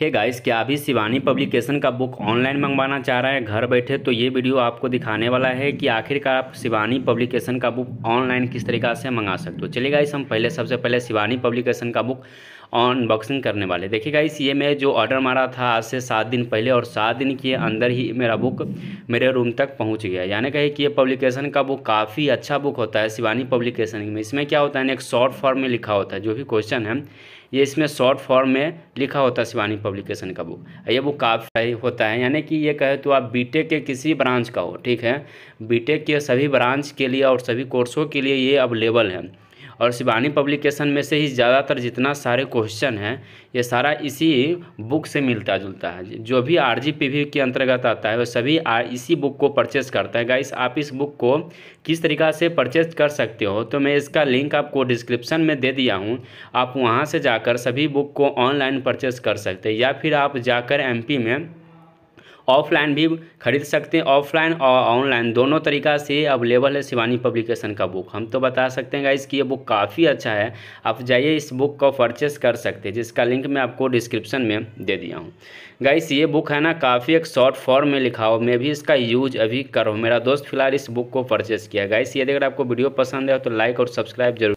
हे hey guys क्या अभी Shivani publication का बुक ऑनलाइन मंगवाना चाह रहे हैं घर बैठे तो ये वीडियो आपको दिखाने वाला है कि आखिरकार आप शिवानी पब्लिकेशन का बुक ऑनलाइन किस तरीका से मंगा सकते हो चलिए गाइस हम पहले सबसे पहले शिवानी पब्लिकेशन का बुक अनबॉक्सिंग करने वाले देखिए इस ये मैं जो ऑर्डर मारा था आज से सात दिन पहले और सात दिन के अंदर ही मेरा बुक मेरे रूम तक पहुंच गया यानी कहे कि ये पब्लिकेशन का बुक काफ़ी अच्छा बुक होता है शिवानी पब्लिकेशन में इसमें क्या होता है एक शॉर्ट फॉर्म में लिखा होता है जो भी क्वेश्चन है ये इसमें शॉर्ट फॉर्म में लिखा होता है शिवानी पब्लिकेशन का बुक ये बुक काफ़ी होता है यानी कि ये कहे तो आप बीटेक के किसी ब्रांच का हो ठीक है बीटेक के सभी ब्रांच के लिए और सभी कोर्सों के लिए ये अवेलेबल है और शिवानी पब्लिकेशन में से ही ज़्यादातर जितना सारे क्वेश्चन हैं ये सारा इसी बुक से मिलता जुलता है जो भी आर जी के अंतर्गत आता है वह सभी इसी बुक को परचेस करता है गाइस आप इस बुक को किस तरीका से परचेज कर सकते हो तो मैं इसका लिंक आपको डिस्क्रिप्शन में दे दिया हूँ आप वहाँ से जाकर सभी बुक को ऑनलाइन परचेस कर सकते हैं या फिर आप जाकर एम में ऑफलाइन भी खरीद सकते हैं ऑफलाइन और ऑनलाइन दोनों तरीका से अवेलेबल है शिवानी पब्लिकेशन का बुक हम तो बता सकते हैं गाइस कि ये बुक काफ़ी अच्छा है आप जाइए इस बुक को परचेस कर सकते हैं जिसका लिंक मैं आपको डिस्क्रिप्शन में दे दिया हूँ गाइस ये बुक है ना काफ़ी एक शॉर्ट फॉर्म में लिखा हो मैं भी इसका यूज अभी कर रहा हूँ मेरा दोस्त फिलहाल इस बुक को परचेस किया गाइस ये अगर आपको वीडियो पसंद है तो लाइक और सब्सक्राइब जरूर